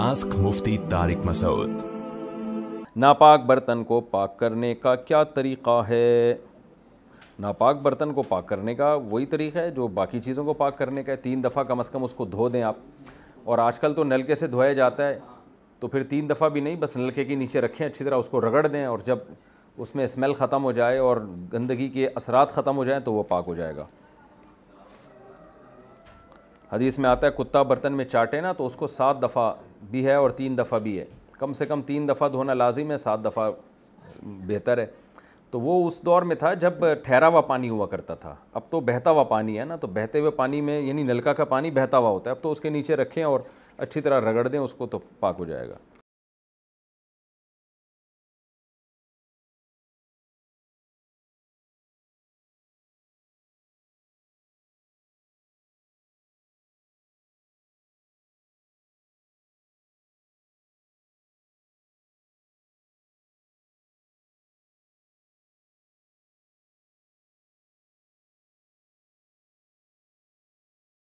ask मुफ्ती तारिक मसूद नापाक बर्तन को पाक करने का क्या तरीक़ा है नापाक बर्तन को पाक करने का वही तरीका है जो बाकी चीज़ों को पाक करने का है तीन दफ़ा कम अज़ कम उसको धो दें आप और आजकल तो नलके से धोया जाता है तो फिर तीन दफ़ा भी नहीं बस नलके के नीचे रखें अच्छी तरह उसको रगड़ दें और जब उसमें स्मेल ख़त्म हो जाए और गंदगी के असरात ख़त्म हो जाएँ तो वह पाक हो जाएगा हदीस में आता है कुत्ता बर्तन में चाटे ना तो उसको सात दफ़ा भी है और तीन दफ़ा भी है कम से कम तीन दफ़ा धोना लाजिम है सात दफ़ा बेहतर है तो वो उस दौर में था जब ठहरा हुआ पानी हुआ करता था अब तो बहता हुआ पानी है ना तो बहते हुए पानी में यानी नलका का पानी बहता हुआ होता है अब तो उसके नीचे रखें और अच्छी तरह रगड़ दें उसको तो पाक हो जाएगा